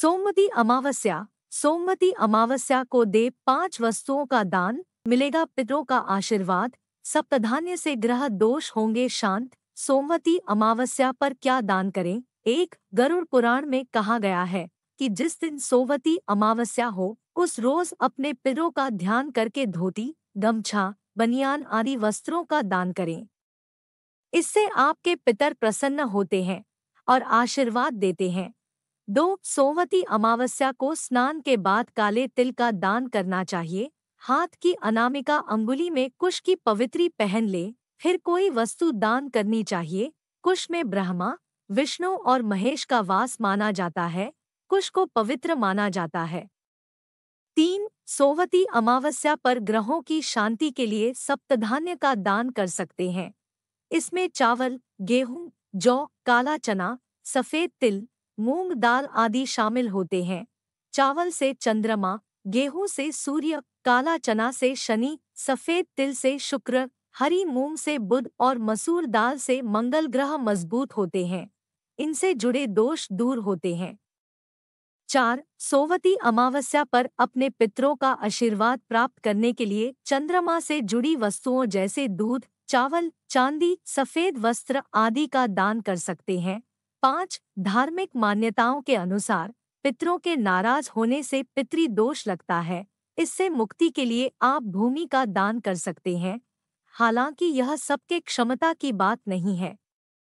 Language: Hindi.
सोमवती अमावस्या सोमवती अमावस्या को दे पांच वस्तुओं का दान मिलेगा पितरों का आशीर्वाद सप्तधान्य से ग्रह दोष होंगे शांत सोमवती अमावस्या पर क्या दान करें एक गरुड़ पुराण में कहा गया है कि जिस दिन सोमवती अमावस्या हो उस रोज अपने पितरों का ध्यान करके धोती गमछा बनियान आदि वस्त्रों का दान करें इससे आपके पितर प्रसन्न होते हैं और आशीर्वाद देते हैं दो सोवती अमावस्या को स्नान के बाद काले तिल का दान करना चाहिए हाथ की अनामिका अंगुली में कुश की पवित्री पहन ले फिर कोई वस्तु दान करनी चाहिए कुश में ब्रह्मा विष्णु और महेश का वास माना जाता है कुश को पवित्र माना जाता है तीन सोवती अमावस्या पर ग्रहों की शांति के लिए सप्तधान्य का दान कर सकते हैं इसमें चावल गेहूं जौ काला चना सफ़ेद तिल मूंग दाल आदि शामिल होते हैं चावल से चंद्रमा गेहूं से सूर्य काला चना से शनि सफ़ेद तिल से शुक्र हरी मूंग से बुध और मसूर दाल से मंगल ग्रह मजबूत होते हैं इनसे जुड़े दोष दूर होते हैं चार सोवती अमावस्या पर अपने पितरों का आशीर्वाद प्राप्त करने के लिए चंद्रमा से जुड़ी वस्तुओं जैसे दूध चावल चांदी सफ़ेद वस्त्र आदि का दान कर सकते हैं पाँच धार्मिक मान्यताओं के अनुसार पितरों के नाराज होने से पितरी दोष लगता है इससे मुक्ति के लिए आप भूमि का दान कर सकते हैं हालांकि यह सबके क्षमता की बात नहीं है